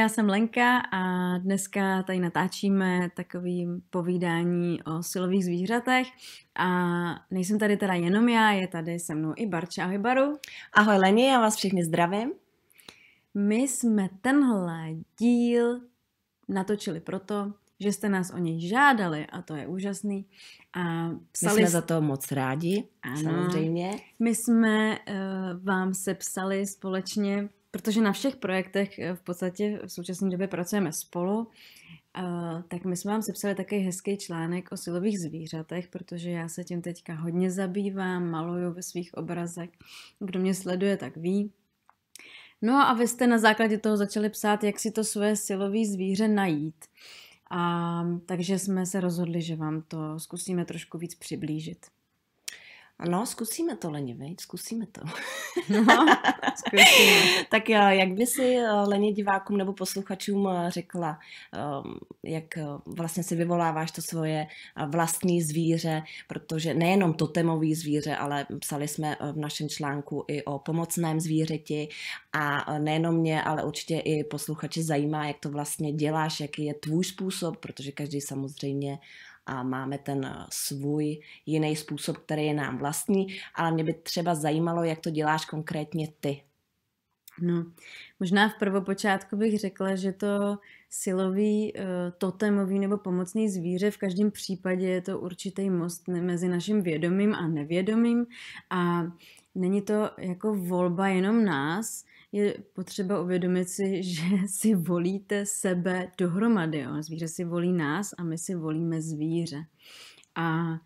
já jsem Lenka a dneska tady natáčíme takový povídání o silových zvířatech a nejsem tady teda jenom já, je tady se mnou i Barča. Ahoj Baru. Ahoj Leni, já vás všichni zdravím. My jsme tenhle díl natočili proto, že jste nás o něj žádali a to je úžasný. A psali... My jsme za to moc rádi, ano, samozřejmě. My jsme uh, vám sepsali společně protože na všech projektech eh, v podstatě v současné době pracujeme spolu, eh, tak my jsme vám sepsali taky hezký článek o silových zvířatech, protože já se tím teďka hodně zabývám, maluju ve svých obrazech. Kdo mě sleduje, tak ví. No a vy jste na základě toho začali psát, jak si to svoje silové zvíře najít. A, takže jsme se rozhodli, že vám to zkusíme trošku víc přiblížit. No, zkusíme to, Leni, veď? zkusíme to. No, zkusíme. tak eh, jak by si eh, Leně divákům nebo posluchačům eh, řekla, ehm, jak vlastně si vyvoláváš to svoje vlastní zvíře, protože nejenom totemový zvíře, ale psali jsme v našem článku i o pomocném zvířeti a nejenom mě, ale určitě i posluchače zajímá, jak to vlastně děláš, jaký je tvůj způsob, protože každý samozřejmě a máme ten eh, svůj jiný způsob, který je nám vlastní, ale mě by třeba zajímalo, jak to děláš konkrétně ty. No, možná v prvopočátku bych řekla, že to silový, eh, totemový nebo pomocný zvíře v každém případě je to určitý most mezi naším vědomým a nevědomým a není to jako volba jenom nás, je potřeba uvědomit si, že si volíte sebe dohromady. Jo? Zvíře si volí nás a my si volíme zvíře. A e,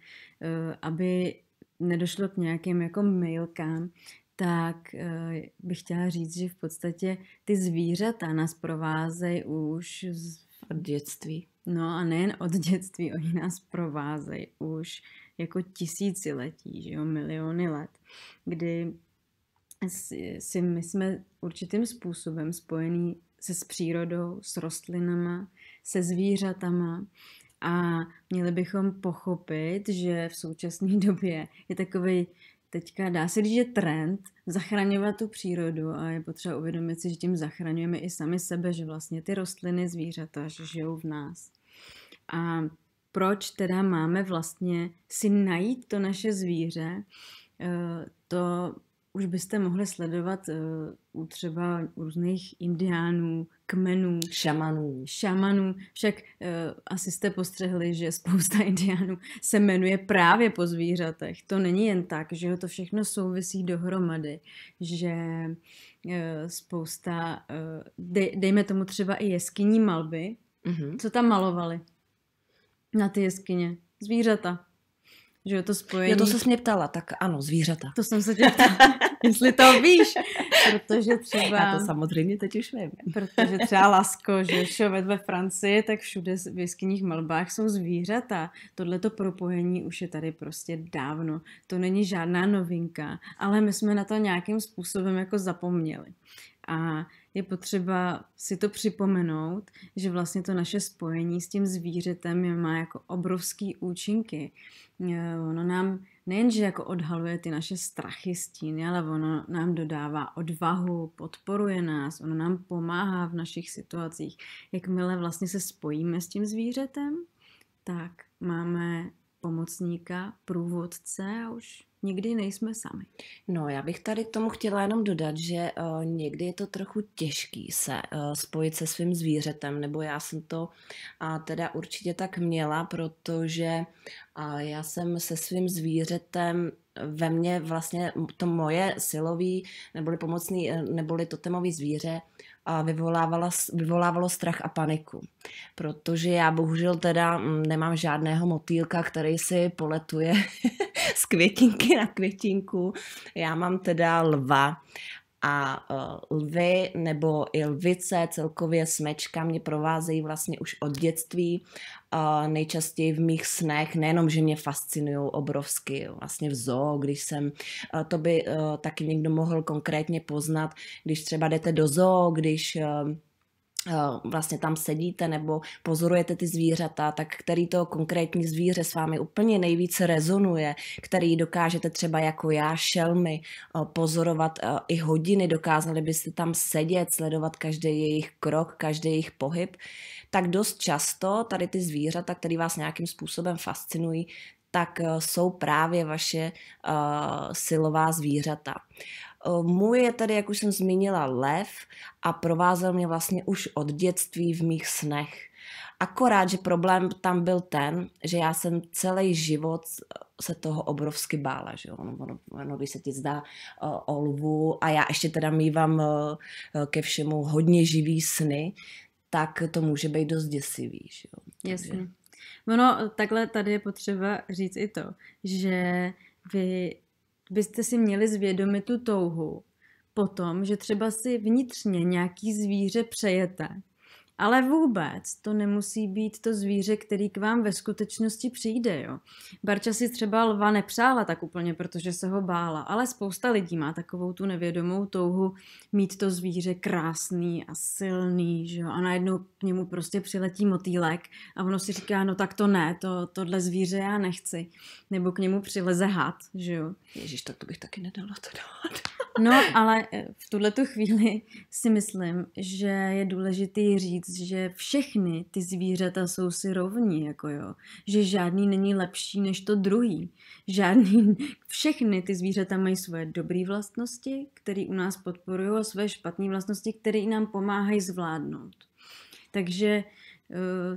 aby nedošlo k nějakým jako mailkám, tak e, bych chtěla říct, že v podstatě ty zvířata nás provázejí už z... od dětství. No a nejen od dětství, oni nás provázejí už jako tisíciletí, že jo, miliony let, kdy si, my jsme určitým způsobem spojený se s přírodou, s rostlinama, se zvířatama a měli bychom pochopit, že v současné době je takový teďka dá se říct, že trend zachraňovat tu přírodu a je potřeba uvědomit si, že tím zachraňujeme i sami sebe, že vlastně ty rostliny, zvířata že žijou v nás. A proč teda máme vlastně si najít to naše zvíře, eh, to už byste mohli sledovat eh, u třeba různých indiánů, kmenů, šamanů. šamanů. Však eh, asi jste postřehli, že spousta indiánů se jmenuje právě po zvířatech. To není jen tak, že to všechno souvisí dohromady, že eh, spousta, dejme tomu třeba i jeskyní malby, mm-hmm. co tam malovali na ty jeskyně? Zvířata. Že to spojení. Jo, to se mě ptala, tak ano, zvířata. To jsem se tě ptala, jestli to víš, protože třeba... Já to samozřejmě teď už vím. protože třeba Lasko, že šovet ve Francii, tak všude v jeskyních malbách jsou zvířata. Tohle to propojení už je tady prostě dávno. To není žádná novinka, ale my jsme na to nějakým způsobem jako zapomněli. A je potřeba si to připomenout, že vlastně to naše spojení s tím zvířetem má jako obrovský účinky. E, ono nám nejenže jako odhaluje ty naše strachy, stíny, ale ono nám dodává odvahu, podporuje nás, ono nám pomáhá v našich situacích. Jakmile vlastně se spojíme s tím zvířetem, tak máme pomocníka, průvodce a už nikdy nejsme sami. No, já bych tady k tomu chtěla jenom dodat, že uh, někdy je to trochu těžký se uh, spojit se svým zvířetem, nebo já jsem to uh, teda určitě tak měla, protože uh, já jsem se svým zvířetem ve mně vlastně to moje silový neboli pomocný eh, neboli totemový zvíře a vyvolávala, vyvolávalo strach a paniku. Protože já bohužel teda mm, nemám žádného motýlka, který si poletuje z květinky na květinku. Já mám teda lva a eh, lvy nebo i lvice, celkově smečka mě provázejí vlastně už od dětství, eh, nejčastěji v mých snech, nejenom, že mě fascinují obrovsky, vlastně v zoo, když jsem, eh, to by taky někdo mohl konkrétně poznat, když třeba jdete do zoo, když Eh, vlastně tam sedíte nebo pozorujete ty zvířata, tak který to konkrétní zvíře s vámi úplně nejvíce rezonuje, který dokážete třeba jako já šelmy eh, pozorovat eh, i hodiny, dokázali byste tam sedět, sledovat každý jejich krok, každý jejich pohyb, tak dost často tady ty zvířata, které vás nějakým způsobem fascinují, tak jsou právě vaše uh, silová zvířata. Uh, Eh, můj je tady, jak už jsem zmínila, lev a provázel mě vlastně už od dětství v mých snech. Akorát, že problém tam byl ten, že já jsem celý život eh, se toho obrovsky bála, že Ono, ono, ono, když se ti zdá uh, o lvu a já ještě teda mývám uh, ke všemu hodně živý sny, tak to může být dost děsivý, že jo? Jasně. No, takhle tady je potřeba říct i to, že vy byste si měli zvědomit tu touhu tom, že třeba si vnitřně nějaký zvíře přejete, ale vůbec to nemusí být to zvíře, který k vám ve skutečnosti přijde. Jo? Barča si třeba lva nepřála tak úplně, protože se ho bála, ale spousta lidí má takovou tu nevědomou touhu mít to zvíře krásný a silný, že jo? a najednou k němu prostě přiletí motýlek a ono si říká, no tak to ne, to, tohle zvíře já nechci. Nebo k němu přileze had, že jo. Ježíš, tak to bych taky nedala to dát. no, ale eh, v tuhle chvíli si myslím, že je důležitý říct, říct, že všechny ty zvířata jsou si rovní, jako jo. Že žádný není lepší než to druhý. Žádný, všechny ty zvířata mají svoje dobré vlastnosti, které u nás podporují a svoje špatné vlastnosti, které nám pomáhají zvládnout. Takže eh,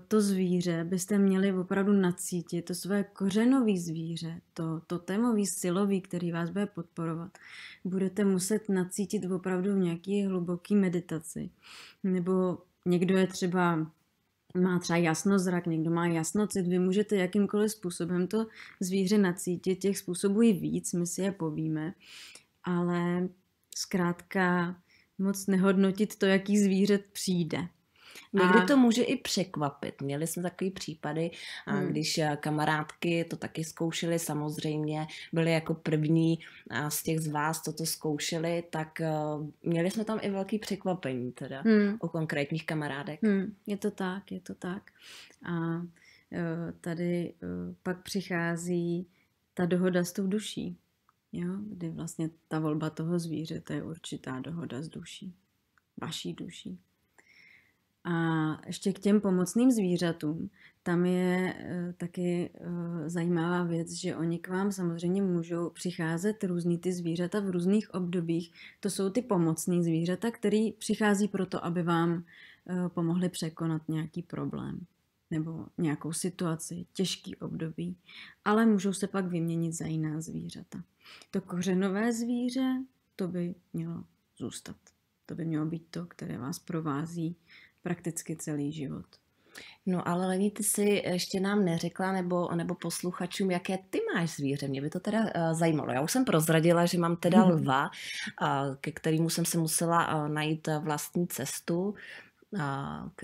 to zvíře byste měli opravdu nacítit, to své kořenový zvíře, to to témový silový, který vás bude podporovat, budete muset nacítit opravdu v nějaké hluboké meditaci nebo Někdo je třeba má třeba jasnozrak, někdo má jasnocit, vy můžete jakýmkoliv způsobem to zvíře nacítit, těch způsobů je víc, my si je povíme, ale zkrátka moc nehodnotit to, jaký zvířet přijde. Někdy a... to může i překvapit. Měli jsme takový případy, hmm. a když kamarádky to taky zkoušely, samozřejmě byly jako první a z těch z vás, co to zkoušeli, tak e, měli jsme tam i velký překvapení teda hmm. o konkrétních kamarádek. Hmm. Je to tak, je to tak. A e, tady e, pak přichází ta dohoda s tou duší, jo? kdy vlastně ta volba toho zvířete je určitá dohoda s duší, vaší duší. A ještě k těm pomocným zvířatům. Tam je eh, taky eh, zajímavá věc, že oni k vám samozřejmě můžou přicházet různý ty zvířata v různých obdobích. To jsou ty pomocní zvířata, které přichází proto, aby vám eh, pomohli překonat nějaký problém nebo nějakou situaci, těžký období, ale můžou se pak vyměnit za jiná zvířata. To kořenové zvíře, to by mělo zůstat. To by mělo být to, které vás provází prakticky celý život. No ale Lení, ty si ještě nám neřekla, nebo, nebo posluchačům, jaké ty máš zvíře. Mě by to teda uh, zajímalo. Já už jsem prozradila, že mám teda mhm. lva, uh, ke kterému jsem se musela uh, najít vlastní cestu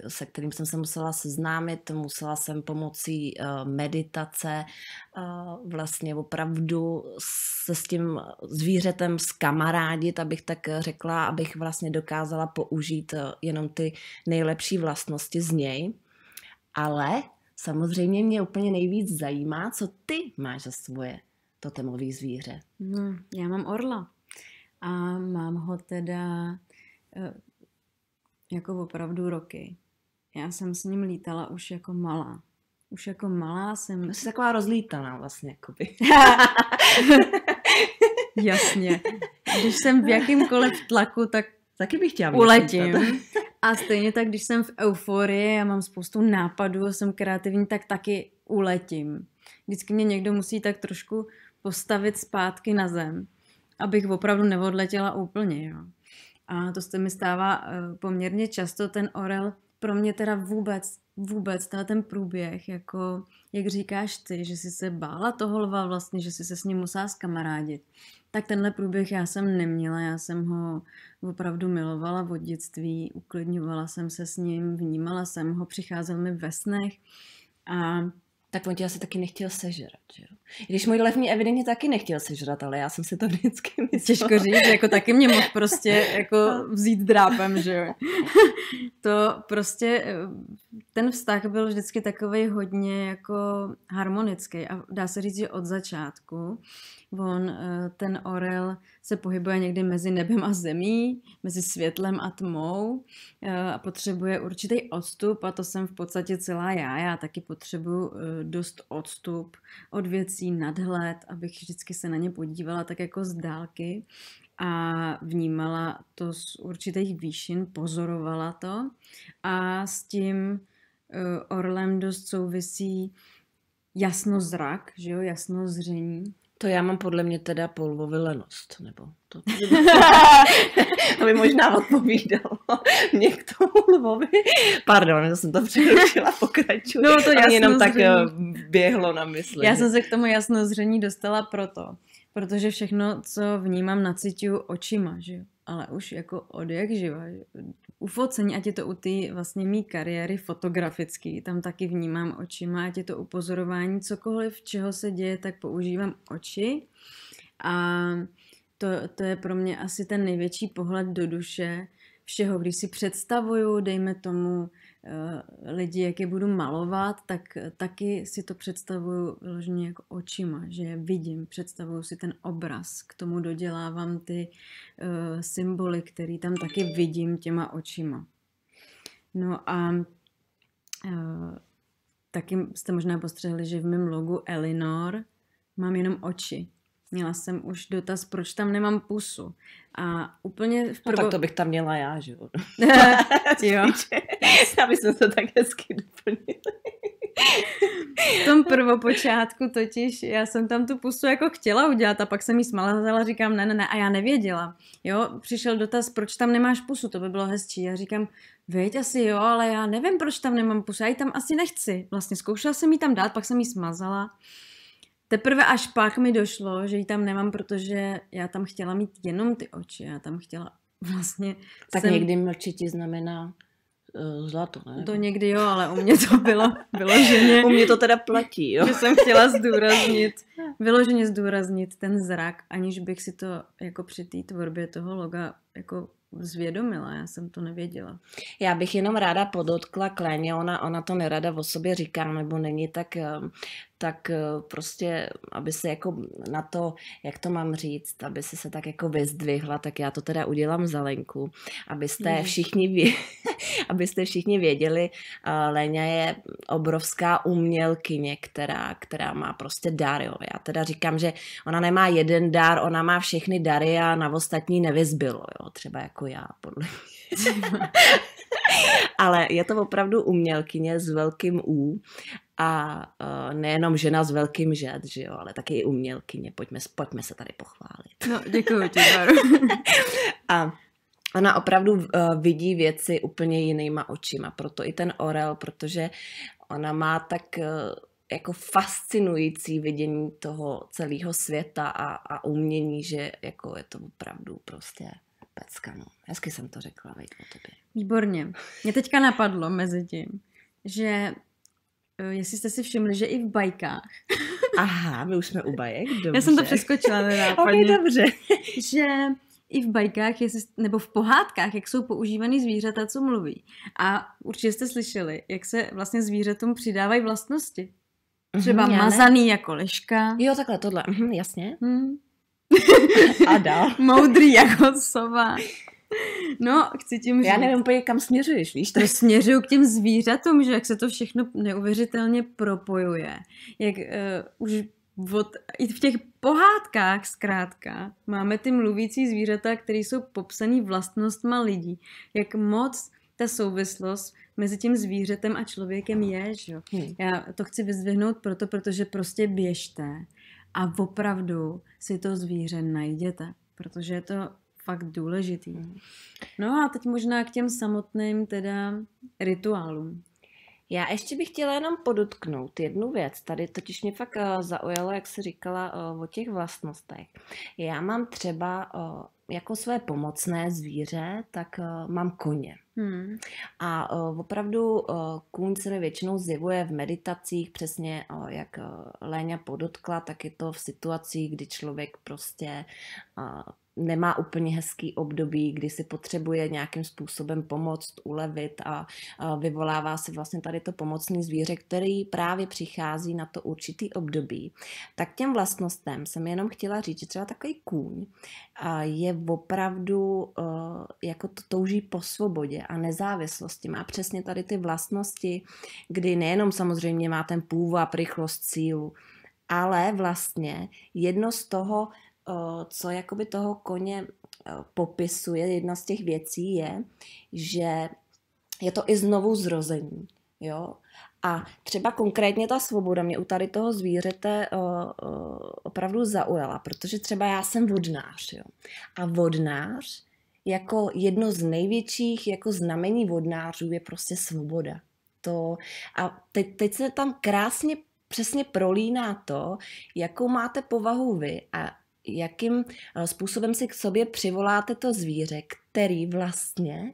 se kterým jsem se musela seznámit, musela jsem pomocí eh, meditace eh, vlastně opravdu se s tím zvířetem zkamarádit, abych tak řekla, abych vlastně dokázala použít eh, jenom ty nejlepší vlastnosti z něj. Ale samozřejmě mě úplně nejvíc zajímá, co ty máš za svoje totemový zvíře. No, já mám orla a mám ho teda jako opravdu roky. Já jsem s ním lítala už jako malá. Už jako malá jsem... Jsi taková rozlítaná vlastně, jakoby. Jasně. Když jsem v jakýmkoliv tlaku, tak Taky bych chtěla Uletím. A stejně tak, když jsem v euforii a mám spoustu nápadů a jsem kreativní, tak taky uletím. Vždycky mě někdo musí tak trošku postavit zpátky na zem, abych opravdu neodletěla úplně. Jo. A to se mi stává eh, poměrně často. Ten orel pro mě teda vůbec, vůbec teda ten průběh, jako jak říkáš ty, že jsi se bála toho lva vlastně, že jsi se s ním musela zkamarádit, tak tenhle průběh já jsem neměla, já jsem ho opravdu milovala od dětství, uklidňovala jsem se s ním, vnímala jsem ho, přicházel mi ve snech a tak on tě asi taky nechtěl sežrat, že jo? Když můj lev mě evidentně taky nechtěl sežrat, ale já jsem si to vždycky myslela. Těžko říct, jako taky mě mohl prostě jako vzít drápem, že jo? To prostě, eh, ten vztah byl vždycky takový hodně jako harmonický a dá se říct, že od začátku. On, eh, ten orel se pohybuje někdy mezi nebem a zemí, mezi světlem a tmou eh, a potřebuje určitý odstup a to jsem v podstatě celá já. Já taky potřebuji eh, dost odstup od věcí, nadhled, abych vždycky se na ně podívala tak jako z dálky a vnímala to z určitých výšin, pozorovala to a s tím orlem dost souvisí jasnozrak, že jo, jasnozření, to já mám podle mě teda polvovilenost, nebo to. to by možná odpovídalo mě k tomu Lvovi. Pardon, já jsem to přerušila, pokračuji. No to jasno jenom tak eh, běhlo na mysli. Já jsem se k tomu jasnozření dostala proto, protože všechno, co vnímám, nacituju očima, že jo ale už jako od jak živa u focení, ať je to u té vlastně mý kariéry fotografický, tam taky vnímám očima, ať je to upozorování, cokoliv, čeho se děje, tak používám oči. A to, to je pro mě asi ten největší pohled do duše všeho, když si představuju, dejme tomu, Eh, lidi, jak je budu malovat, tak eh, taky si to představuju vyloženě jako očima, že je vidím, představuju si ten obraz, k tomu dodělávám ty uh, symboly, které tam taky vidím těma očima. No a uh, taky jste možná postřehli, že v mém logu Elinor mám jenom oči, Měla jsem už dotaz, proč tam nemám pusu. A úplně v prvo... no, tak to bych tam měla já, že jo? jo. Aby jsme to tak hezky doplnili. v tom prvopočátku totiž, já jsem tam tu pusu jako chtěla udělat a pak jsem jí smazala, říkám ne, ne, ne a já nevěděla. Jo, přišel dotaz, proč tam nemáš pusu, to by bylo hezčí. Já říkám, víte asi jo, ale já nevím, proč tam nemám pusu, já ji tam asi nechci. Vlastně zkoušela jsem ji tam dát, pak jsem ji smazala. Teprve až pak mi došlo, že ji tam nemám, protože já tam chtěla mít jenom ty oči, já tam chtěla vlastně... Tak jsem... někdy mlčití znamená Eh, zlato, ne? To někdy jo, ale u mě to bylo vyloženě... u mě to teda platí, jo. Že jsem chtěla zdůraznit, vyloženě zdůraznit ten zrak, aniž bych si to jako při té tvorbě toho loga jako zvědomila, já jsem to nevěděla. Já bych jenom ráda podotkla Kléně, ona, ona to nerada o sobě říká, nebo není tak eh, tak eh, prostě, aby se jako na to, jak to mám říct, aby se se tak jako vyzdvihla, tak já to teda udělám za Lenku, abyste všichni, vě- abyste všichni věděli, eh, Lenia je obrovská umělkyně, která, která má prostě dar, jo. Já teda říkám, že ona nemá jeden dar, ona má všechny dary a na ostatní nevyzbylo, jo, třeba jako já, podle mě. Ale je to opravdu umělkyně s velkým U a uh, nejenom žena s velkým žet, že jo, ale taky i umělkyně. Pojďme, pojďme se tady pochválit. No, děkuji ti, a ona opravdu uh, vidí věci úplně jinýma očima, proto i ten orel, protože ona má tak uh, jako fascinující vidění toho celého světa a, a umění, že jako je to opravdu prostě pecka, no. Hezky jsem to řekla, vejď o tobě. Výborně. Mě teďka napadlo mezi tím, že eh, jestli jste si všimli, že i v bajkách. Aha, my už jsme u bajek, dobře. Já jsem to přeskočila nenápadně. okay, dobře. že i v bajkách, jestli, nebo v pohádkách, jak jsou používaný zvířata, co mluví. A určitě jste slyšeli, jak se vlastně zvířatům přidávají vlastnosti. Třeba mm, mazaný ne. jako liška. Jo, takhle tohle, mm, jasně. Mm. Ada. Moudrý jako sova. No, chci tím říct. Já nevím úplně, kam směřuješ, víš? To směřuju k těm zvířatům, že jak se to všechno neuvěřitelně propojuje. Jak uh, už od, i v těch pohádkách zkrátka máme ty mluvící zvířata, které jsou popsané vlastnostma lidí. Jak moc ta souvislost mezi tím zvířetem a člověkem je, že? Hmm. Já to chci vyzvihnout proto, protože prostě běžte a opravdu si to zvíře najděte, protože je to fakt důležitý. No a teď možná k těm samotným teda rituálům. Já ještě bych chtěla jenom podotknout jednu věc. Tady totiž mě fakt eh, zaujalo, jak se říkala eh, o těch vlastnostech. Já mám třeba eh, jako své pomocné zvíře, tak mám koně. Hmm. A opravdu kůň se mi většinou zjevuje v meditacích, přesně jak Léňa podotkla, tak je to v situacích, kdy člověk prostě nemá úplně hezký období, kdy si potřebuje nějakým způsobem pomoct, ulevit a, vyvolává si vlastně tady to pomocný zvíře, který právě přichází na to určitý období. Tak těm vlastnostem jsem jenom chtěla říct, že třeba takový kůň je opravdu e, jako to touží po svobodě a nezávislosti. Má přesně tady ty vlastnosti, kdy nejenom samozřejmě má ten půvab, rychlost, sílu, ale vlastně jedno z toho co jakoby toho koně popisuje, jedna z těch věcí je, že je to i znovu zrození. Jo? A třeba konkrétně ta svoboda mě u tady toho zvířete uh, uh, opravdu zaujala, protože třeba já jsem vodnář. Jo? A vodnář jako jedno z největších jako znamení vodnářů je prostě svoboda. To, a te, teď se tam krásně přesně prolíná to, jakou máte povahu vy a jakým eh, způsobem si k sobě přivoláte to zvíře, který vlastně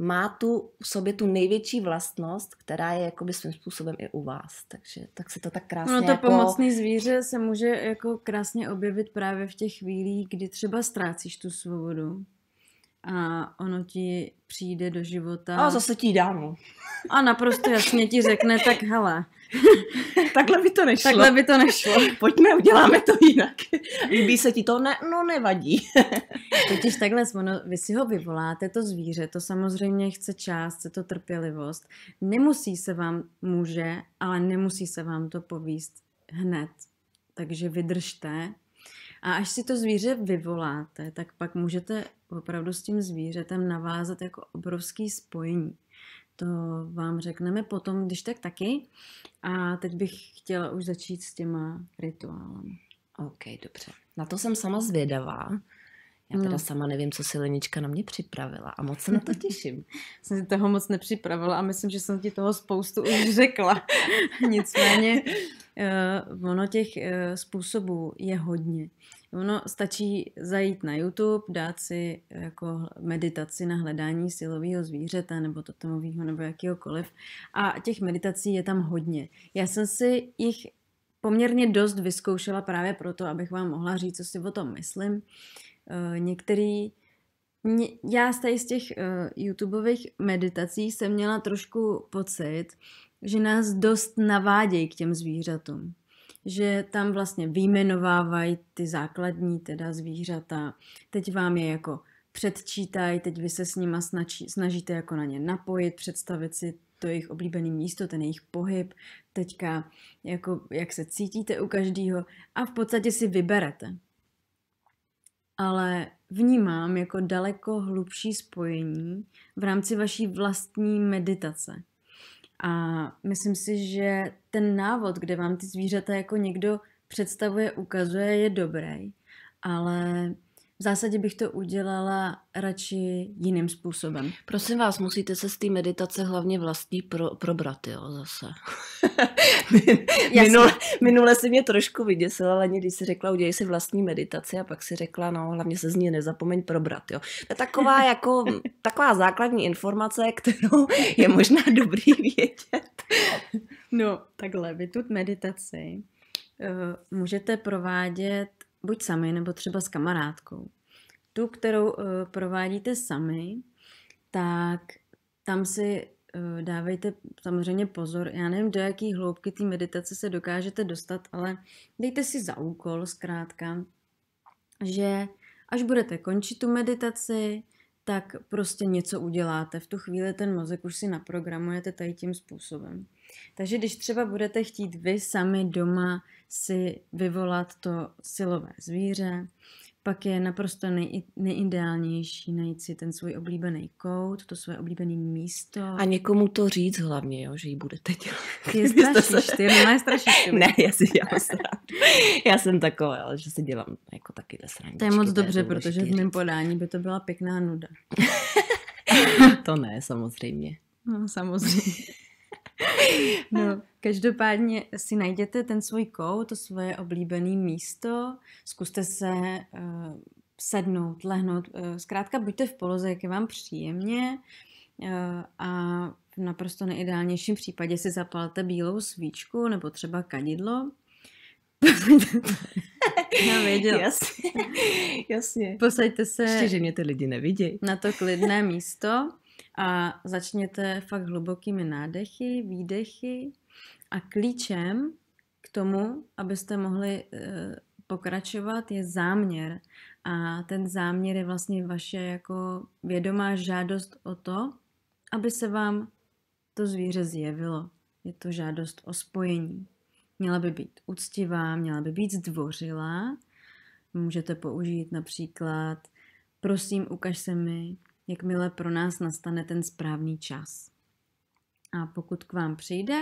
má tu v sobě tu největší vlastnost, která je jakoby svým způsobem i u vás. Takže tak se to tak krásně No to jako... pomocný zvíře se může jako krásně objevit právě v těch chvílích, kdy třeba ztrácíš tu svobodu a ono ti přijde do života. A zase ti dám. A naprosto jasně ti řekne, tak hele, Takhle by to nešlo. Takhle by to nešlo. Pojďme, uděláme to jinak. Líbí se ti to? Ne, no nevadí. Totiž takhle, ono, vy si ho vyvoláte, to zvíře, to samozřejmě chce část, chce to trpělivost. Nemusí se vám, může, ale nemusí se vám to povíst hned. Takže vydržte. A až si to zvíře vyvoláte, tak pak můžete opravdu s tím zvířetem navázat jako obrovský spojení. To vám řekneme potom, když tak taky. A teď bych chtěla už začít s těma rituálem. OK, dobře. Na to jsem sama zvědavá. Já teda hmm. sama nevím, co si Lenička na mě připravila a moc se na to těším. jsem si toho moc nepřipravila a myslím, že jsem ti toho spoustu už řekla. Nicméně uh, ono těch uh, způsobů je hodně. Ono stačí zajít na YouTube, dát si eh, jako meditaci na hledání silového zvířete nebo totemového nebo jakýhokoliv. A těch meditací je tam hodně. Já jsem si jich poměrně dost vyzkoušela právě proto, abych vám mohla říct, co si o tom myslím. Eh, některý mě, já z, z těch uh, YouTubeových meditací jsem měla trošku pocit, že nás dost navádějí k těm zvířatům. Že tam vlastně výjmenovávají ty základní teda zvířata. Teď vám je jako předčítají, teď vy se s nima snaží, snažíte jako na ně napojit, představit si to jejich oblíbené místo, ten jejich pohyb, teďka jako jak se cítíte u každého a v podstatě si vyberete ale vnímám jako daleko hlubší spojení v rámci vaší vlastní meditace. A myslím si, že ten návod, kde vám ty zvířata jako někdo představuje, ukazuje, je dobrý, ale v zásadě bych to udělala radši jiným způsobem. Prosím vás, musíte se z té meditace hlavně vlastní pro, probrat, jo, zase. minule, minule si mě trošku vyděsila, ale když si řekla, udělej si vlastní meditaci a pak si řekla, no, hlavně se z ní nezapomeň probrat, jo. To je taková, jako, taková základní informace, kterou je možná dobrý vědět. no, takhle, vy tu meditaci uh, můžete provádět buď sami, nebo třeba s kamarádkou. Tu, kterou uh, provádíte sami, tak tam si uh, dávejte samozřejmě pozor. Já nevím, do jaký hloubky té meditace se dokážete dostat, ale dejte si za úkol zkrátka, že až budete končit tu meditaci, tak prostě něco uděláte. V tu chvíli ten mozek už si naprogramujete tady tím způsobem. Takže když třeba budete chtít vy sami doma si vyvolat to silové zvíře, pak je naprosto nej, nejideálnější najít si ten svůj oblíbený kout, to svoje oblíbené místo. A někomu to říct hlavně, jo, že ji budete dělat. je strašíš, se... ty je strašíš. ne, já si dělám srandu. Já jsem taková, ale že si dělám jako takovýhle srandu. To je moc dobře, je protože v mém podání by to byla pěkná nuda. to ne, samozřejmě. No, samozřejmě. no, každopádně si najděte ten svůj kout, to svoje oblíbené místo, zkuste se uh, sednout, lehnout, uh, zkrátka buďte v poloze, jak je vám příjemně uh, a v naprosto neideálnějším případě si zapalte bílou svíčku nebo třeba kadidlo. Já věděl. Jasně. Jasně. Posaďte se. Ještě, že mě ty lidi nevidí. Na to klidné místo a začněte fakt hlubokými nádechy, výdechy a klíčem k tomu, abyste mohli eh, pokračovat, je záměr. A ten záměr je vlastně vaše jako vědomá žádost o to, aby se vám to zvíře zjevilo. Je to žádost o spojení. Měla by být úctivá, měla by být zdvořilá. Můžete použít například prosím, ukaž se mi, jakmile pro nás nastane ten správný čas. A pokud k vám přijde,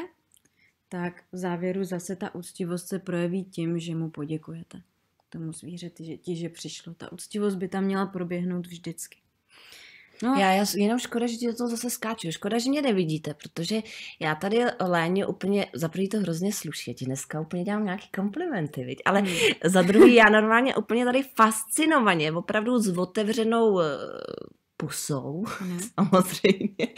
tak v závěru zase ta úctivost se projeví tím, že mu poděkujete tomu zvířeti, že ti, že přišlo. Ta úctivost by tam měla proběhnout vždycky. No. Já, já jenom škoda, že ti do toho zase skáču. Škoda, že mě nevidíte, protože já tady léně úplně, za prvý to hrozně sluší, ti dneska úplně dělám nějaký komplimenty, viď? ale mm. za druhý já normálně úplně tady fascinovaně, opravdu s otevřenou eh, pusou, mm. samozřejmě.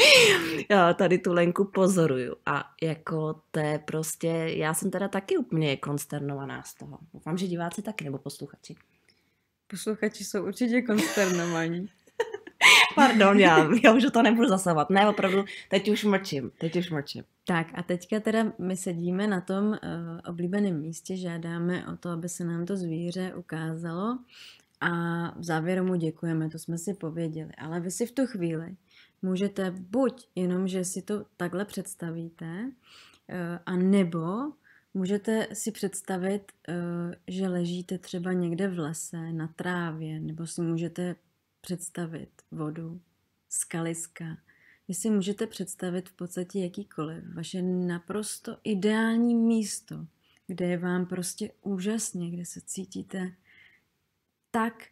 Já tady tu Lenku pozoruju a jako to je prostě, já jsem teda taky úplně konsternovaná z toho. Doufám, že diváci taky, nebo posluchači. Posluchači jsou určitě konsternovaní. Pardon, já, já už to nebudu zasavat. Ne, opravdu, teď už mlčím, teď už mlčím. Tak a teďka teda my sedíme na tom uh, oblíbeném místě, žádáme o to, aby se nám to zvíře ukázalo a v závěru mu děkujeme, to jsme si pověděli. Ale vy si v tu chvíli můžete buď jenom, že si to takhle představíte, eh, a nebo můžete si představit, eh, že ležíte třeba někde v lese, na trávě, nebo si můžete představit vodu, skaliska. Vy si můžete představit v podstatě jakýkoliv, vaše naprosto ideální místo, kde je vám prostě úžasně, kde se cítíte tak,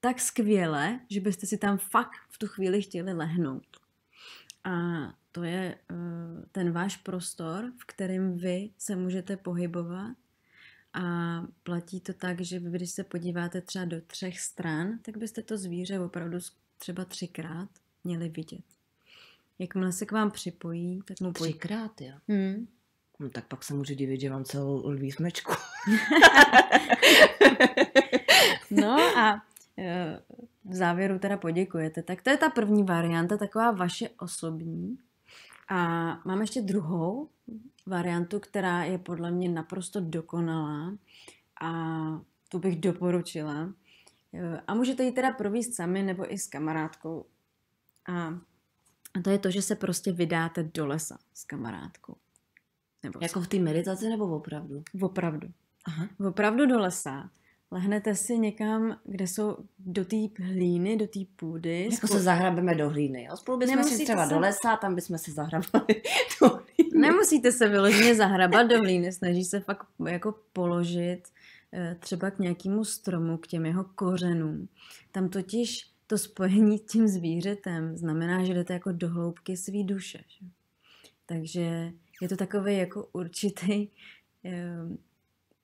tak skvěle, že byste si tam fakt v tu chvíli chtěli lehnout. A to je eh, ten váš prostor, v kterém vy se můžete pohybovat a platí to tak, že vy, když se podíváte třeba do třech stran, tak byste to zvíře opravdu třeba třikrát měli vidět. Jakmile se k vám připojí, tak mu no, pojď. Třikrát, jo? Hmm. No, tak pak se může divit, že mám celou lví smečku. No a eh, v závěru teda poděkujete. Tak to je ta první varianta, taková vaše osobní. A mám ještě druhou variantu, která je podle mě naprosto dokonalá a tu bych doporučila. Eh, a můžete ji teda províst sami nebo i s kamarádkou. A to je to, že se prostě vydáte do lesa s kamarádkou. Nebo jako v té meditaci nebo opravdu? Opravdu. Aha. Opravdu do lesa lehnete si někam, kde jsou do té hlíny, do té půdy. Jako spolu... se zahrabeme do hlíny, jo? Spolu bychom Nemusíte si třeba se... do lesa tam bychom se zahrabali do hlíny. Nemusíte se vyloženě zahrabat do hlíny, snaží se fakt jako položit eh, třeba k nějakému stromu, k těm jeho kořenům. Tam totiž to spojení s tím zvířetem znamená, že jdete jako do hloubky svý duše. Že? Takže je to takový jako určitý eh,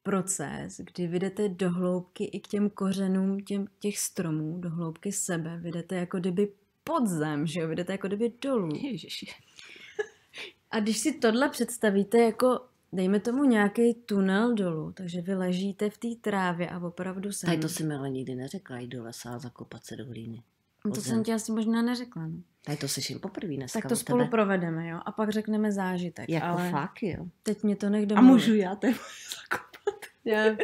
proces, kdy vydete do hloubky i k těm kořenům těm, těch stromů, do hloubky sebe. Vydete jako kdyby podzem, že jo? Vydete jako kdyby dolů. Ježiši. A když si tohle představíte jako dejme tomu nějaký tunel dolů, takže vy ležíte v té trávě a opravdu se... Tady to si mi ale nikdy neřekla, jít do lesa a zakopat se do hlíny. No to jsem ti asi možná neřekla. No. Tady to slyším poprvé dneska Tak to spolu tebe. provedeme, jo? A pak řekneme zážitek. Jako ale fakt, jo? Teď mě to nech domluvit. A můžu já to Já.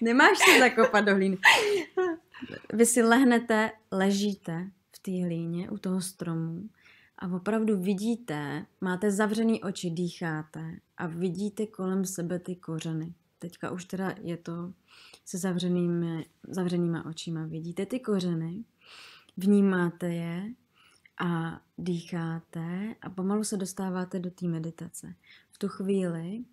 Nemáš se zakopat do hlíny. Vy si lehnete, ležíte v té hlíně u toho stromu a opravdu vidíte, máte zavřený oči, dýcháte a vidíte kolem sebe ty kořeny. Teďka už teda je to se zavřenými, zavřenýma očima. Vidíte ty kořeny, vnímáte je a dýcháte a pomalu se dostáváte do té meditace. V tu chvíli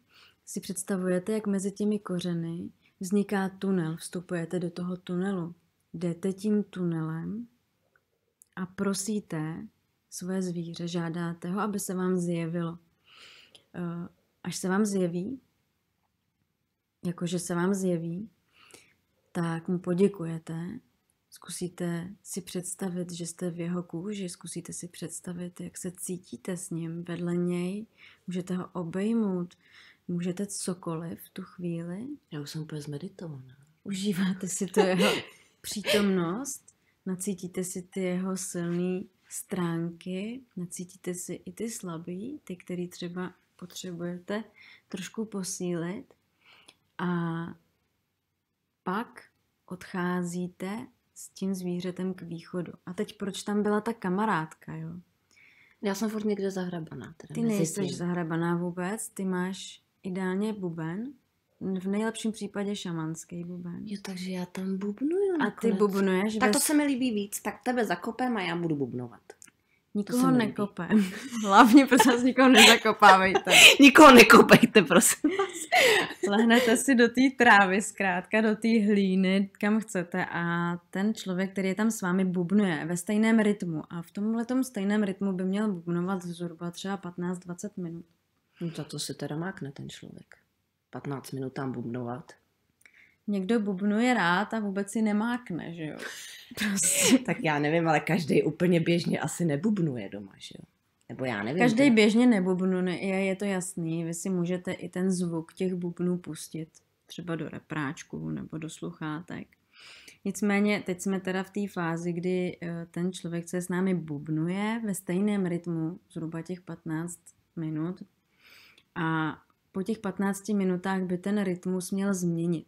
si představujete, jak mezi těmi kořeny vzniká tunel. Vstupujete do toho tunelu, jdete tím tunelem a prosíte svoje zvíře, žádáte ho, aby se vám zjevilo. Eh, až se vám zjeví, jakože se vám zjeví, tak mu poděkujete, zkusíte si představit, že jste v jeho kůži, zkusíte si představit, jak se cítíte s ním vedle něj, můžete ho obejmout, Můžete cokoliv v tu chvíli. Já už jsem úplně zmeditovaná. Užíváte si tu jeho přítomnost, nacítíte si ty jeho silné stránky, nacítíte si i ty slabý, ty, který třeba potřebujete trošku posílit a pak odcházíte s tím zvířetem k východu. A teď proč tam byla ta kamarádka, jo? Já jsem furt někde zahrabaná. Teda ty nejsi zahrabaná vůbec, ty máš Ideálně buben, v nejlepším případě šamanský buben. Jo, takže já tam bubnuju A nakonec. ty bubnuješ Tak bez... to se mi líbí víc, tak tebe zakopem a já budu bubnovat. Nikoho nekopem. Hlavně prosím vás, nikoho nezakopávejte. nikoho nekopejte, prosím vás. Lehnete si do té trávy, zkrátka do té hlíny, kam chcete a ten člověk, který je tam s vámi, bubnuje ve stejném rytmu. A v tomhle stejném rytmu by měl bubnovat zhruba třeba 15-20 minut. No to to se teda mákne ten člověk. 15 minut tam bubnovat. Někdo bubnuje rád a vůbec si nemákne, že jo? Prostě. tak já nevím, ale každý úplně běžně asi nebubnuje doma, že jo? Nebo já nevím. Každý teda. běžně nebubnuje, je to jasný. Vy si můžete i ten zvuk těch bubnů pustit třeba do repráčku nebo do sluchátek. Nicméně teď jsme teda v té fázi, kdy eh, ten člověk, co je s námi bubnuje ve stejném rytmu, zhruba těch 15 minut, a po těch 15 minutách by ten rytmus měl změnit.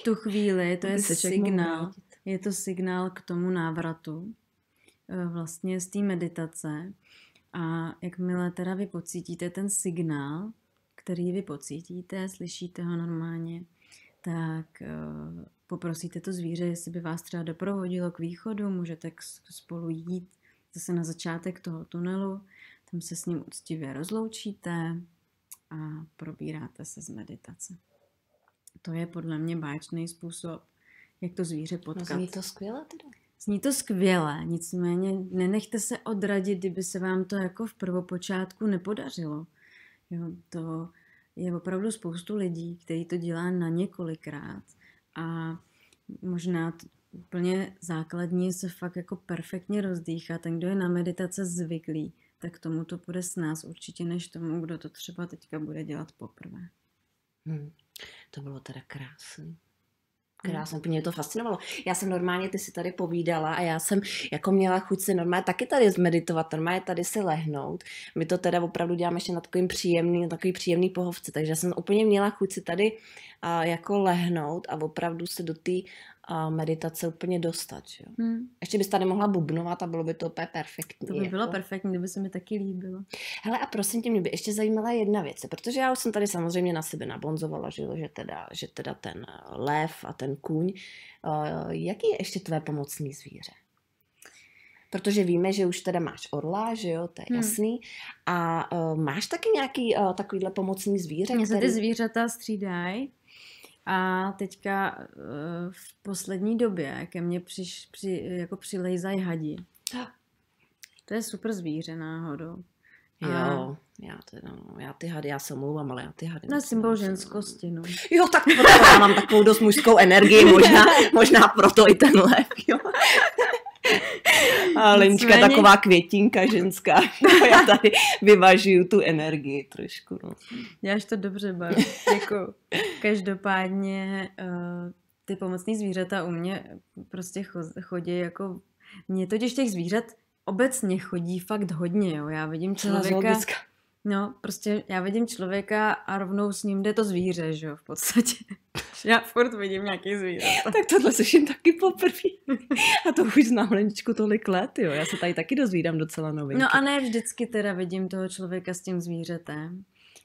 V tu chvíli to je signál, je to signál k tomu návratu eh, vlastně z té meditace. A jakmile teda vy pocítíte ten signál, který vy pocítíte, slyšíte ho normálně, tak eh, poprosíte to zvíře, jestli by vás třeba doprovodilo k východu, můžete spolu jít zase na začátek toho tunelu, tam se s ním úctivě rozloučíte, a probíráte se z meditace. To je podle mě báječný způsob, jak to zvíře no, potkat. No zní to skvěle teda. Zní to skvěle, nicméně nenechte se odradit, kdyby se vám to jako v prvopočátku nepodařilo. Jo, to je opravdu spoustu lidí, který to dělá na několikrát a možná t- úplně základní se fakt jako perfektně rozdýchá. Ten, kdo je na meditace zvyklý, tak tomu to bude s nás určitě, než tomu, kdo to třeba teďka bude dělat poprvé. Hmm. To bylo teda krásné. Krásně, hmm. mě to fascinovalo. Já jsem normálně, ty si tady povídala a já jsem jako měla chuť si normálně taky tady zmeditovat, normálně tady si lehnout. My to teda opravdu děláme ještě na takovým příjemný, na takový příjemný pohovce, takže já jsem úplně měla chuť si tady uh, jako lehnout a opravdu se do té a meditace úplně dostat. jo? Hmm. Ještě bys tady mohla bubnovat a bylo by to úplně perfektní. To by jako. bylo perfektní, kdyby se mi taky líbilo. Hele a prosím tě, mě by ještě zajímala jedna věc, protože já už jsem tady samozřejmě na sebe nabonzovala, že, že, teda, že teda ten eh, lev a ten kůň. Uh, jaký je ještě tvé pomocní zvíře? protože víme, že už teda máš orla, že jo, to je hmm. jasný. Hmm. A uh, máš taky nějaký uh, takovýhle pomocný zvíře? Mně který... ty zvířata střídají. A teďka eh, v poslední době ke mně při, při, jako přilejzají hadi. To je super zvíře náhodou. Jo, a... já, teda, no, já ty hady, já se mluvám, ale já ty hady... Na symbol ženskosti, no. Jo, tak proto já mám takovou dost mužskou energii, možná, možná proto i tenhle, jo. A Lenička Nicméně... taková květinka ženská. Jako já tady vyvažuju tu energii trošku. No. Děláš to dobře, Bar. Jako každopádně uh, ty pomocní zvířata u mě prostě chodí jako... Mně totiž těch zvířat obecně chodí fakt hodně, jo. Já vidím člověka... Celá No, prostě já vidím člověka a rovnou s ním jde to zvíře, že jo, v podstatě. já furt vidím nějaký zvíře. tak tohle slyším taky poprvé. a to už znám Leničku tolik let, jo. Já se tady taky dozvídám docela novinky. No a ne vždycky teda vidím toho člověka s tím zvířetem.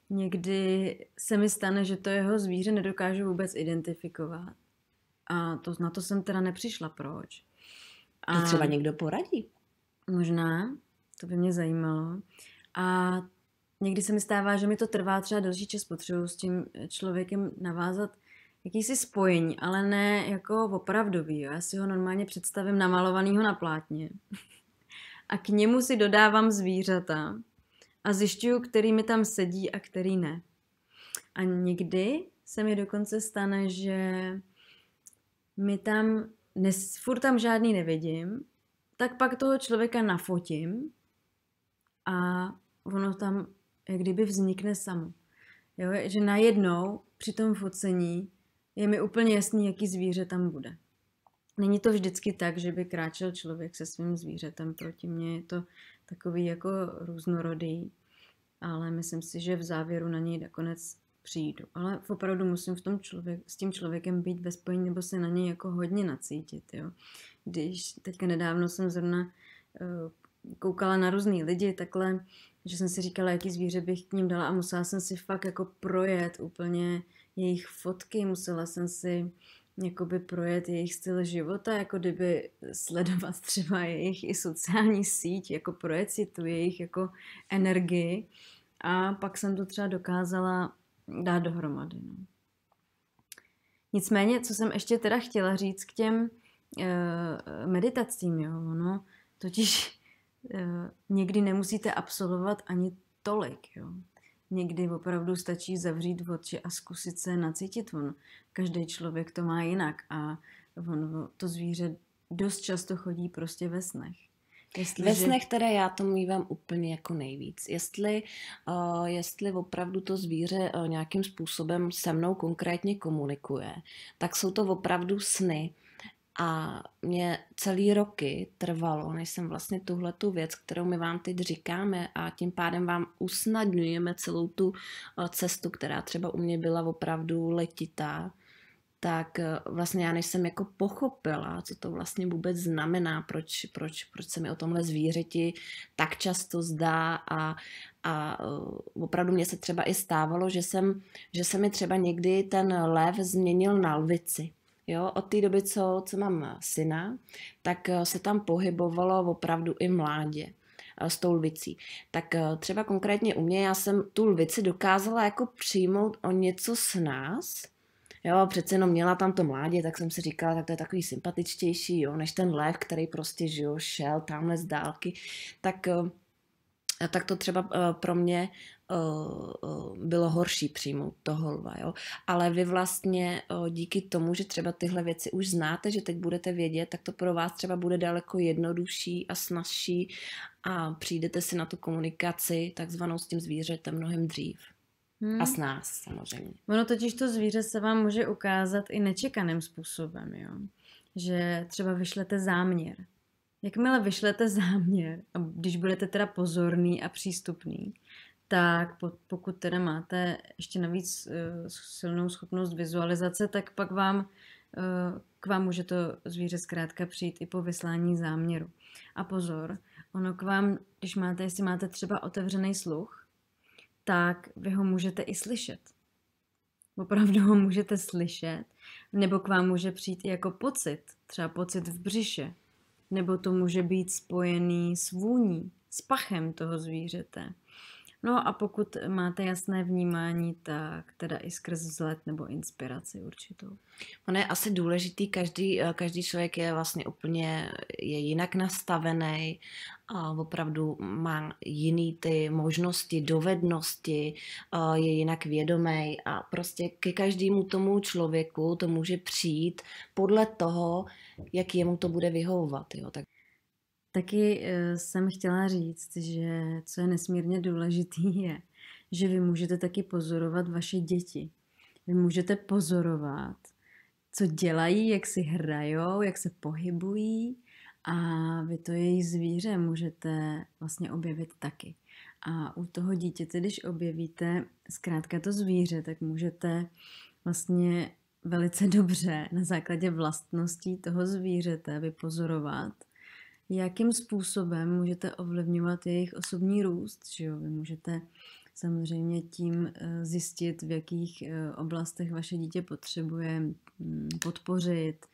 Někdy se mi stane, že to jeho zvíře nedokážu vůbec identifikovat. A to, na to jsem teda nepřišla, proč. A to třeba někdo poradí. Možná, to by mě zajímalo. A Někdy se mi stává, že mi to trvá třeba delší čas, potřebuji s tím eh, člověkem navázat jakýsi spojení, ale ne jako opravdový. Jo. Já si ho normálně představím namalovanýho na plátně. A k němu si dodávám zvířata a zjišťuju, který mi tam sedí a který ne. A někdy se mi dokonce stane, že mi tam, nes, furt tam žádný nevidím, tak pak toho člověka nafotím a ono tam kdyby vznikne samo. Jo? Že najednou při tom focení je mi úplně jasný, jaký zvíře tam bude. Není to vždycky tak, že by kráčel člověk se svým zvířetem proti mně. Je to takový jako různorodý, ale myslím si, že v závěru na něj nakonec přijdu. Ale opravdu musím v tom člověk, s tím člověkem být ve spojení nebo se na něj jako hodně nacítit. Jo? Když teďka nedávno jsem zrovna uh, koukala na různý lidi, takhle že jsem si říkala, jaký zvíře bych k ním dala a musela jsem si fakt jako projet úplně jejich fotky, musela jsem si jakoby projet jejich styl života, jako kdyby sledovat třeba jejich i sociální síť, jako projet si tu jejich jako energii a pak jsem to třeba dokázala dát dohromady. No. Nicméně, co jsem ještě teda chtěla říct k těm uh, meditacím, jo, no, totiž Eh, někdy nemusíte absolvovat ani tolik. Jo. Někdy opravdu stačí zavřít oči a zkusit se nacítit. On, každý člověk to má jinak a on, to zvíře dost často chodí prostě ve snech. Jestli, ve snech teda já to mývám úplně jako nejvíc. Jestli, uh, jestli opravdu to zvíře uh, nějakým způsobem se mnou konkrétně komunikuje, tak jsou to opravdu sny, a mě celý roky trvalo, než jsem vlastně tuhle tu věc, kterou my vám teď říkáme a tím pádem vám usnadňujeme celou tu eh, cestu, která třeba u mě byla opravdu letitá, tak eh, vlastně já než jsem jako pochopila, co to vlastně vůbec znamená, proč, proč, proč se mi o tomhle zvířeti tak často zdá a, a eh, opravdu mě se třeba i stávalo, že, jsem, že se mi třeba někdy ten lev změnil na lvici. Jo, od té doby, co, co mám syna, tak eh, se tam pohybovalo opravdu i mládě eh, s tou lvicí. Tak eh, třeba konkrétně u mě, já jsem tu lvici dokázala jako přijmout o něco s nás, jo, přece jenom měla tam to mládě, tak jsem si říkala, tak to je takový sympatičtější, jo, než ten lev, který prostě, že jo, šel tamhle z dálky, tak a tak to třeba uh, pro mě uh, bylo horší přijmout to holva, jo. Ale vy vlastně uh, díky tomu, že třeba tyhle věci už znáte, že teď budete vědět, tak to pro vás třeba bude daleko jednodušší a snažší a přijdete si na tu komunikaci takzvanou s tím zvířetem mnohem dřív. Hmm. A s nás samozřejmě. Ono totiž to zvíře se vám může ukázat i nečekaným způsobem, jo. Že třeba vyšlete záměr, Jakmile vyšlete záměr, a když budete teda pozorný a přístupný, tak pokud teda máte ještě navíc eh, silnou schopnost vizualizace, tak pak vám eh, k vám může to zvíře zkrátka přijít i po vyslání záměru. A pozor, ono k vám, když máte, jestli máte třeba otevřený sluch, tak vy ho můžete i slyšet. Opravdu ho můžete slyšet, nebo k vám může přijít i jako pocit, třeba pocit v břiše, nebo to může být spojený s vůní, s pachem toho zvířete. No a pokud máte jasné vnímání, tak teda i skrz vzhled nebo inspiraci určitou. Ono je asi důležitý, každý, eh, každý člověk je vlastně úplně je jinak nastavený a opravdu má jiný ty možnosti, dovednosti, eh, je jinak vědomý a prostě ke každému tomu člověku to může přijít podle toho, jak jemu to bude vyhovovat. Jo. Tak Taky eh, jsem chtěla říct, že co je nesmírně důležitý je, že vy můžete taky pozorovat vaše děti. Vy můžete pozorovat, co dělají, jak si hrajou, jak se pohybují a vy to jejich zvíře můžete vlastně objevit taky. A u toho dítěte, když objevíte zkrátka to zvíře, tak můžete vlastně velice dobře na základě vlastností toho zvířete vypozorovat, jakým způsobem můžete ovlivňovat jejich osobní růst. Že jo? Vy můžete samozřejmě tím eh, zjistit, v jakých eh, oblastech vaše dítě potřebuje mm, podpořit,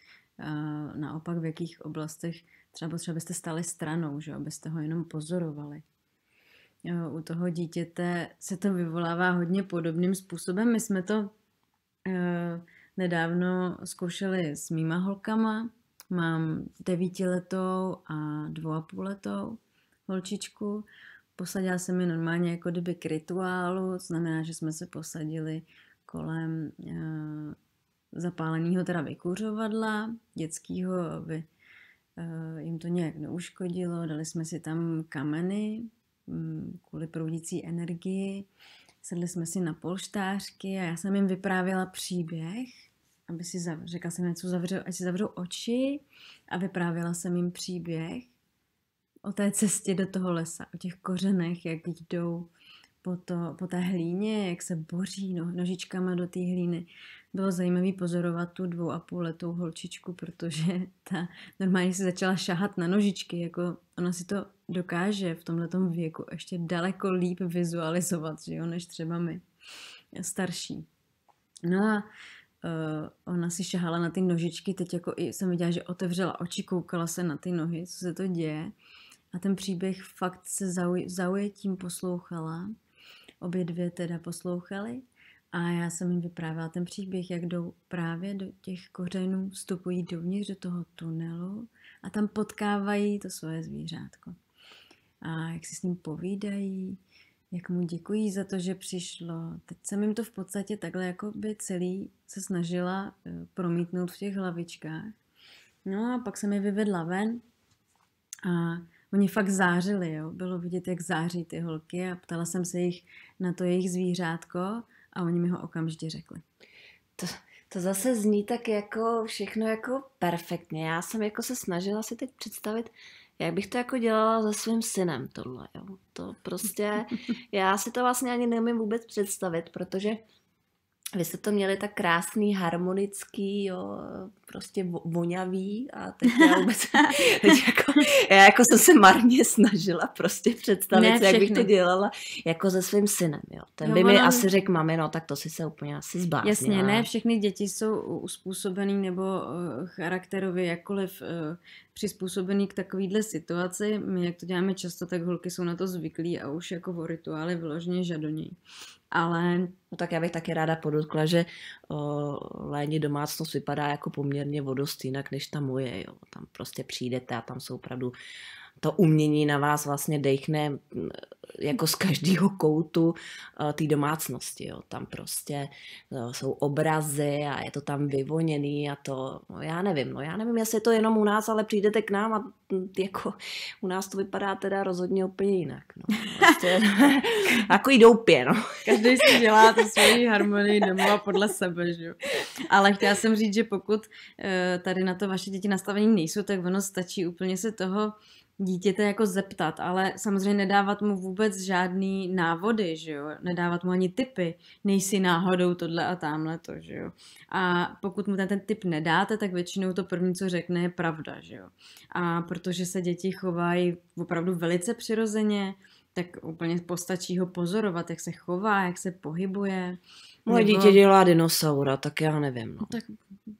naopak v jakých oblastech třeba potřeba byste stali stranou, že abyste ho jenom pozorovali. U toho dítěte se to vyvolává hodně podobným způsobem. My jsme to eh, nedávno zkoušeli s mýma holkama, Mám devítiletou a dvou a půl letou holčičku. Posadila jsem je normálně jako kdyby k rituálu, znamená, že jsme se posadili kolem e, zapáleného teda vykuřovadla dětského, aby e, jim to nějak neuškodilo. Dali jsme si tam kameny um, kvůli proudící energii. Sedli jsme si na polštářky a já jsem jim vyprávěla příběh aby si zav, řekla jsem něco, zavřel, ať si zavřou oči a vyprávěla jsem jim příběh o té cestě do toho lesa, o těch kořenech, jak jdou po, to, po té hlíně, jak se boří no, nožičkama do té hlíny. Bylo zajímavé pozorovat tu dvou a půl letou holčičku, protože ta normálně si začala šahat na nožičky, jako ona si to dokáže v tomhle věku ještě daleko líp vizualizovat, že jo, než třeba my starší. No a uh, ona si šahala na ty nožičky, teď jako i jsem viděla, že otevřela oči, koukala se na ty nohy, co se to děje. A ten příběh fakt se zauj- zaujetím poslouchala. Obě dvě teda poslouchali. A já jsem jim vyprávěla ten příběh, jak jdou právě do těch kořenů, vstupují dovnitř do toho tunelu a tam potkávají to svoje zvířátko. A jak si s ním povídají, jak mu děkuji za to, že přišlo. Teď jsem jim to v podstatě takhle jako by celý se snažila eh, promítnout v těch hlavičkách. No a pak jsem je vyvedla ven a oni fakt zářili, jo. Bylo vidět, jak září ty holky a ptala jsem se jich na to jejich zvířátko a oni mi ho okamžitě řekli. To, to zase zní tak jako všechno jako perfektně. Já jsem jako se snažila si teď představit, jak bych to jako dělala se svým synem tohle, jo. To prostě, já si to vlastně ani nemím vůbec představit, protože vy jste to měli tak krásný, harmonický, jo, prostě voňavý a teď já vůbec, teď jako, já jako jsem se marně snažila prostě představit, ne, jak bych to dělala jako se svým synem, jo. Ten jo, by mi asi řekl, mami, no tak to si se úplně asi zbáznila. Jasně, ne všechny děti jsou uspůsobený nebo eh, charakterově jakkoliv eh, přizpůsobený k takovýhle situaci. My, jak to děláme často, tak holky jsou na to zvyklí a už jako o rituály vyloženě žadoní. Ale... No tak já bych taky ráda podotkla, že o, léně domácnost vypadá jako poměrně vodost jinak než ta moje. Jo. Tam prostě přijdete a tam jsou opravdu to umění na vás vlastně dechne jako z každého koutu eh, té domácnosti. Jo. Tam prostě eh, jsou obrazy a je to tam vyvoněný a to, no já nevím, no já nevím, jestli je to jenom u nás, ale přijdete k nám a jako u nás to vypadá teda rozhodně úplně jinak. No. Prostě, jako jdou pě, no. Každý si dělá tu svoji harmonii doma podle sebe, že jo. Ale chtěla jsem říct, že pokud eh, tady na to vaše děti nastavení nejsou, tak ono stačí úplně se toho dítěte jako zeptat, ale samozřejmě nedávat mu vůbec žádný návody, že jo? Nedávat mu ani typy, nejsi náhodou tohle a tamhle to, že jo? A pokud mu ten, ten typ nedáte, tak většinou to první, co řekne, je pravda, že jo? A protože se děti chovají opravdu velice přirozeně, tak úplně postačí ho pozorovat, jak se chová, jak se pohybuje Moje nebo... dítě dělá dinosaura, tak já nevím. No. Tak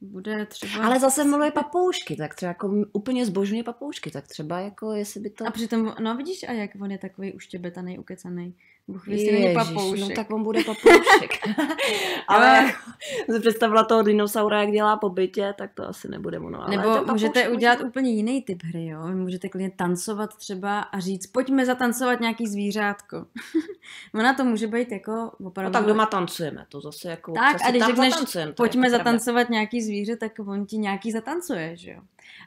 bude třeba... Ale zase miluje papoušky, tak třeba jako úplně zbožňuje papoušky, tak třeba jako jestli by to... A přitom, no vidíš, a jak on je takový uštěbetaný, ukecaný. Bůh ví, jestli není no papoušek. No tak on bude papoušek. ale jsem představila toho dinosaura, jak dělá po bytě, tak to asi nebude ono. Ale Nebo můžete udělat může... úplně jiný typ hry, jo? Můžete klidně tancovat třeba a říct, pojďme zatancovat nějaký zvířátko. Ona to může být jako no opravdu... No tak doma tancujeme, to zase jako... Tak a když řekneš, pojďme jako zatancovat nějaký zvíře, tak on ti nějaký zatancuje, že jo?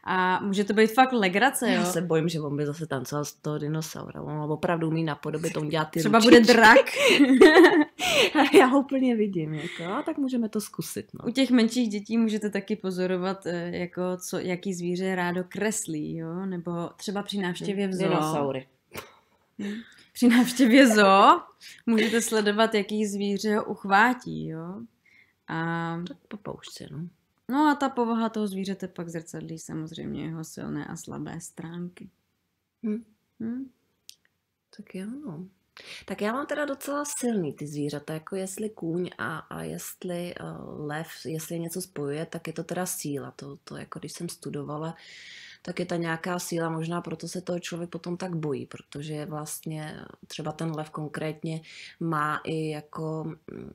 A může to být fakt legrace, jo? Já se bojím, že on by zase tancoval z toho dinosaura. On opravdu umí napodobit, tomu dělat ty Třeba ručičky. bude drak. Já ho úplně vidím, jako. A tak můžeme to zkusit, no. U těch menších dětí můžete taky pozorovat, eh, jako co, jaký zvíře rádo kreslí, jo? Nebo třeba při návštěvě vzor. Dinosaury. Hm? Při návštěvě zoo můžete sledovat, jaký zvíře ho uchvátí, jo? A... Tak po poušce, no. No a ta povaha toho zvířete pak zrcadlí samozřejmě jeho silné a slabé stránky. Hm. Hm? Tak jo, no. Tak já mám teda docela silný ty zvířata, jako jestli kůň a, a jestli uh, lev, jestli něco spojuje, tak je to teda síla. To, to jako když jsem studovala, tak je ta nějaká síla, možná proto se toho člověk potom tak bojí, protože vlastně třeba ten lev konkrétně má i jako hm,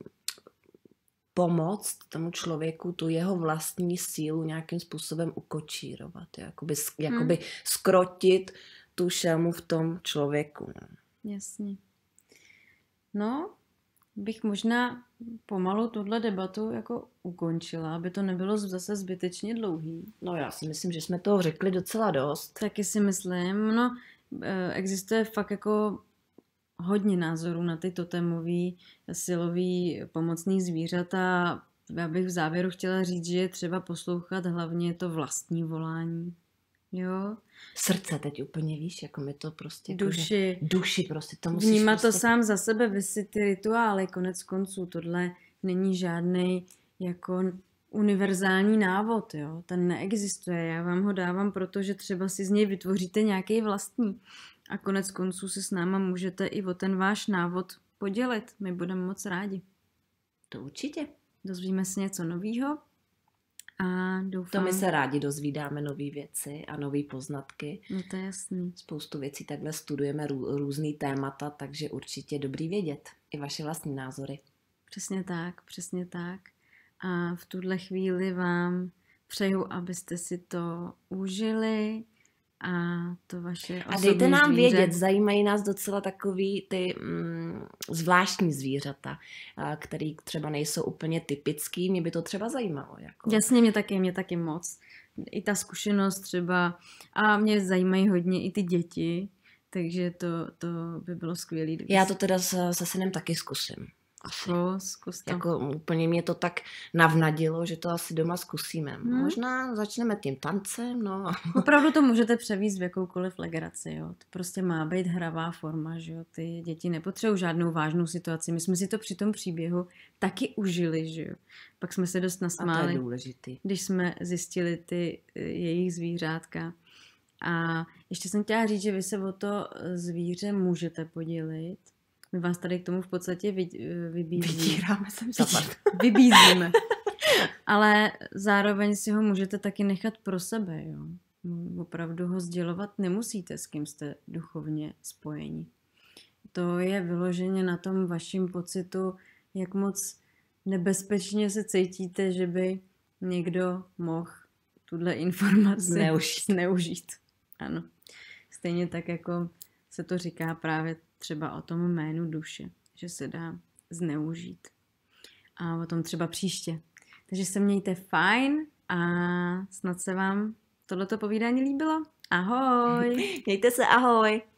pomoct tomu člověku tu jeho vlastní sílu nějakým způsobem ukočírovat, jakoby, hmm. jakoby hmm. skrotit tu šelmu v tom člověku. No. Jasně. No, bych možná pomalu tuhle debatu jako ukončila, aby to nebylo zase zbytečně dlouhý. No já si myslím, že jsme to řekli docela dost. Taky si myslím, no e, existuje fakt jako hodně názorů na ty totemový silový pomocný zvířata. Já bych v závěru chtěla říct, že je třeba poslouchat hlavně to vlastní volání. Jo. Srdce teď úplně víš, jako mi to prostě... Jako, duši. Jako, duši prostě, to musíš Vnímat prostě... to sám za sebe, vy si ty rituály, konec konců, tohle není žádný jako univerzální návod, jo, ten neexistuje, já vám ho dávám, protože třeba si z něj vytvoříte nějaký vlastní. A konec konců se s náma můžete i o ten váš návod podělit. My budeme moc rádi. To určitě. Dozvíme se něco nového. A doufám... To my se rádi dozvídáme nové věci a nové poznatky. No to je jasný. Spoustu věcí takhle studujeme, rů, různý témata, takže určitě dobrý vědět. I vaše vlastní názory. Přesně tak, přesně tak. A v tuhle chvíli vám přeju, abyste si to užili, a to vaše A dejte nám zvíře. vědět, zajímají nás docela takový ty mm, zvláštní zvířata, který třeba nejsou úplně typický, mě by to třeba zajímalo. Jako. Jasně, mě taky, mě taky moc. I ta zkušenost třeba a mě zajímají hodně i ty děti, takže to, to by bylo skvělé. Já to teda s, se synem taky zkusím asi. No, zkus to. Jako úplně mě to tak navnadilo, že to asi doma zkusíme. Hmm. Možná začneme tím tancem, no. Opravdu to můžete převíst v jakoukoliv legeraci, jo. To prostě má být hravá forma, že jo. Ty děti nepotřebují žádnou vážnou situaci. My jsme si to při tom příběhu taky užili, že jo. Pak jsme se dost nasmáli. A to je důležitý. Když jsme zjistili ty eh, jejich zvířátka. A ještě jsem chtěla říct, že vy se o to zvíře můžete podělit, my vás tady k tomu v podstatě vy, eh, vybízíme. Vydíráme, Vybízíme. Ale zároveň si ho můžete taky nechat pro sebe, jo. No, opravdu ho sdělovat nemusíte, s kým jste duchovně spojeni. To je vyloženě na tom vašem pocitu, jak moc nebezpečně se cítíte, že by někdo mohl tuhle informaci zneužít. zneužít. Ano. Stejně tak, jako se to říká právě třeba o tom jménu duše, že se dá zneužít. A o tom třeba příště. Takže se mějte fajn a snad se vám tohleto povídání líbilo. Ahoj! Mějte se, ahoj!